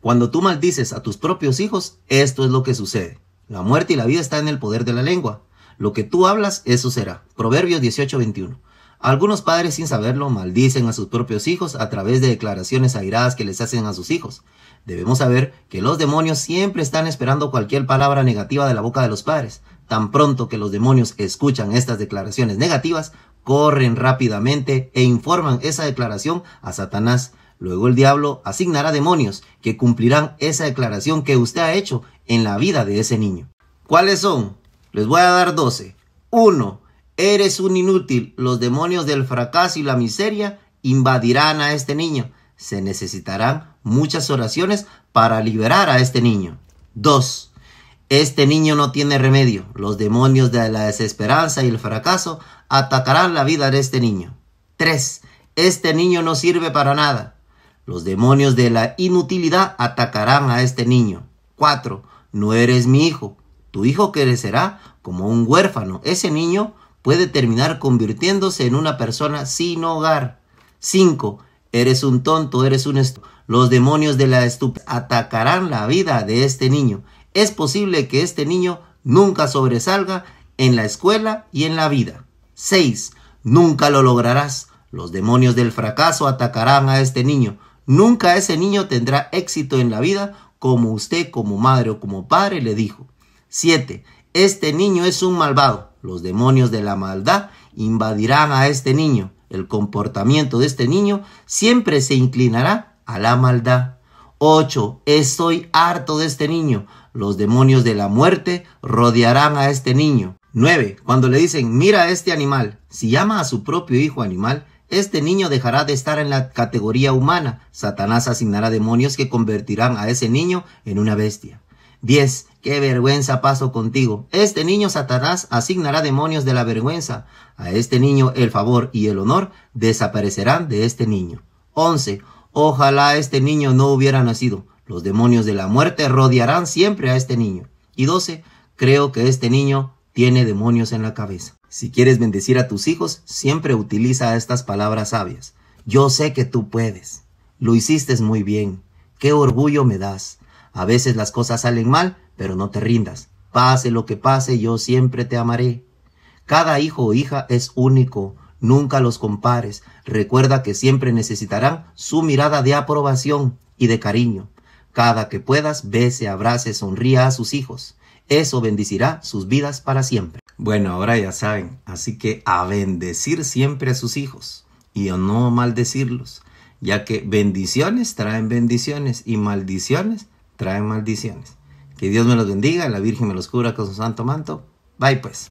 Cuando tú maldices a tus propios hijos, esto es lo que sucede. La muerte y la vida están en el poder de la lengua. Lo que tú hablas, eso será. Proverbios 18:21. Algunos padres sin saberlo maldicen a sus propios hijos a través de declaraciones airadas que les hacen a sus hijos. Debemos saber que los demonios siempre están esperando cualquier palabra negativa de la boca de los padres. Tan pronto que los demonios escuchan estas declaraciones negativas, corren rápidamente e informan esa declaración a Satanás, Luego el diablo asignará demonios que cumplirán esa declaración que usted ha hecho en la vida de ese niño. ¿Cuáles son? Les voy a dar 12. 1. Eres un inútil. Los demonios del fracaso y la miseria invadirán a este niño. Se necesitarán muchas oraciones para liberar a este niño. 2. Este niño no tiene remedio. Los demonios de la desesperanza y el fracaso atacarán la vida de este niño. 3. Este niño no sirve para nada. Los demonios de la inutilidad atacarán a este niño. 4. No eres mi hijo. Tu hijo crecerá como un huérfano. Ese niño puede terminar convirtiéndose en una persona sin hogar. 5. Eres un tonto, eres un estúpido. Los demonios de la estupidez atacarán la vida de este niño. Es posible que este niño nunca sobresalga en la escuela y en la vida. 6. Nunca lo lograrás. Los demonios del fracaso atacarán a este niño. Nunca ese niño tendrá éxito en la vida como usted como madre o como padre le dijo. 7. Este niño es un malvado. Los demonios de la maldad invadirán a este niño. El comportamiento de este niño siempre se inclinará a la maldad. 8. Estoy harto de este niño. Los demonios de la muerte rodearán a este niño. 9. Cuando le dicen, mira a este animal, si llama a su propio hijo animal, este niño dejará de estar en la categoría humana. Satanás asignará demonios que convertirán a ese niño en una bestia. 10. Qué vergüenza paso contigo. Este niño Satanás asignará demonios de la vergüenza. A este niño el favor y el honor desaparecerán de este niño. 11. Ojalá este niño no hubiera nacido. Los demonios de la muerte rodearán siempre a este niño. Y 12. Creo que este niño tiene demonios en la cabeza. Si quieres bendecir a tus hijos, siempre utiliza estas palabras sabias. Yo sé que tú puedes. Lo hiciste muy bien. Qué orgullo me das. A veces las cosas salen mal, pero no te rindas. Pase lo que pase, yo siempre te amaré. Cada hijo o hija es único. Nunca los compares. Recuerda que siempre necesitarán su mirada de aprobación y de cariño. Cada que puedas, bese, abrace, sonría a sus hijos. Eso bendecirá sus vidas para siempre. Bueno, ahora ya saben, así que a bendecir siempre a sus hijos y a no maldecirlos, ya que bendiciones traen bendiciones y maldiciones traen maldiciones. Que Dios me los bendiga, la Virgen me los cubra con su santo manto. Bye pues.